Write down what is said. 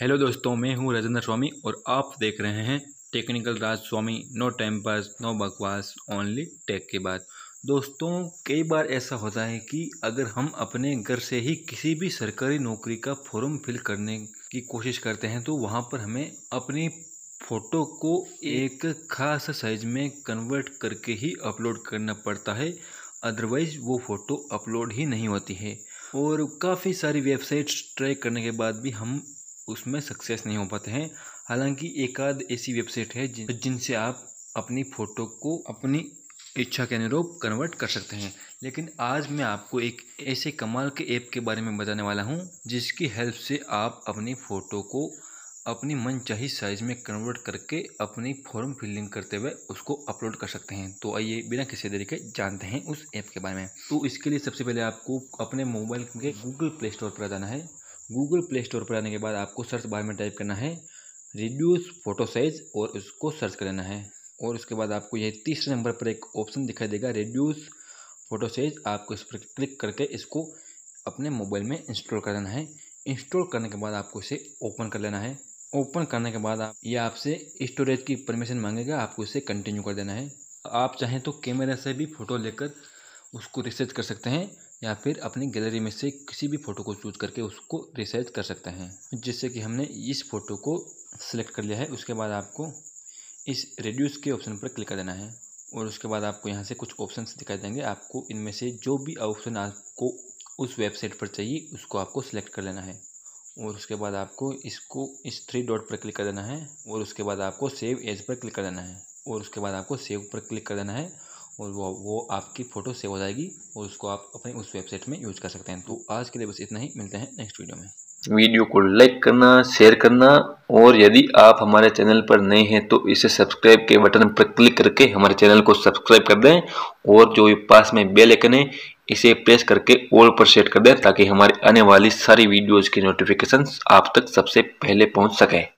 hello दोस्तों मैं हूं राजेंद्र स्वामी और आप देख रहे हैं Technical Raj Swami no time pass no बकवास ओनली टेक के बाद दोस्तों कई बार ऐसा होता है कि अगर हम अपने घर से ही किसी भी सरकारी नौकरी का फॉर्म फिल करने की कोशिश करते हैं तो वहाँ पर हमें अपनी फ़ोटो को एक खास साइज में कन्वर्ट करके ही अपलोड करना पड़ता है अदरवाइज़ वो फ़ोटो अपलोड ही नहीं होती है और काफ़ी सारी वेबसाइट्स ट्राई करने के बाद भी हम उसमें सक्सेस नहीं हो पाते हैं हालांकि एक आध ऐसी वेबसाइट है जिन जिनसे आप अपनी फ़ोटो को अपनी इच्छा के अनुरूप कन्वर्ट कर सकते हैं लेकिन आज मैं आपको एक ऐसे कमाल के ऐप के बारे में बताने वाला हूँ जिसकी हेल्प से आप अपनी फ़ोटो को अपनी मनचाही साइज़ में कन्वर्ट करके अपनी फॉर्म फिलिंग करते हुए उसको अपलोड कर सकते हैं तो आइए बिना किसी तरीके जानते हैं उस ऐप के बारे में तो इसके लिए सबसे पहले आपको अपने मोबाइल के गूगल प्ले स्टोर पर जाना है गूगल प्ले स्टोर पर आने के बाद आपको सर्च बार में टाइप करना है रिड्यूस फोटो साइज़ और उसको सर्च कर लेना है और उसके बाद आपको यह तीसरे नंबर पर एक ऑप्शन दिखाई देगा रिड्यूस फोटो साइज आपको इस पर क्लिक करके इसको अपने मोबाइल में इंस्टॉल कर लेना है इंस्टॉल करने के बाद आपको इसे ओपन कर लेना है ओपन करने के बाद आप ये आपसे स्टोरेज की परमिशन मांगेगा आपको इसे कंटिन्यू कर देना है आप चाहें तो कैमरा से भी फ़ोटो लेकर उसको रिसर्च कर सकते हैं या फिर अपनी गैलरी में से किसी भी फ़ोटो को चूज करके उसको रिसर्च कर सकते हैं जिससे कि हमने इस फ़ोटो को सिलेक्ट कर लिया है उसके बाद आपको इस रेड्यूस के ऑप्शन पर क्लिक कर देना है और उसके बाद आपको यहाँ से कुछ ऑप्शन दिखाई देंगे आपको इनमें से जो भी ऑप्शन आपको उस वेबसाइट पर चाहिए उसको आपको सिलेक्ट कर लेना है और उसके बाद आपको इसको इस थ्री डॉट पर क्लिक कर देना है और उसके बाद आपको सेव एज पर क्लिक कर देना है और उसके बाद आपको सेव पर क्लिक कर देना है और वो वो आपकी फ़ोटो सेव हो जाएगी और उसको आप अपने उस वेबसाइट में यूज कर सकते हैं तो आज के लिए बस इतना ही मिलते हैं नेक्स्ट वीडियो में वीडियो को लाइक करना शेयर करना और यदि आप हमारे चैनल पर नए हैं तो इसे सब्सक्राइब के बटन पर क्लिक करके हमारे चैनल को सब्सक्राइब कर दें और जो पास में बेल आइकन है इसे प्रेस करके ऑल पर सेट कर दें ताकि हमारी आने वाली सारी वीडियोज़ की नोटिफिकेशन आप तक सबसे पहले पहुँच सके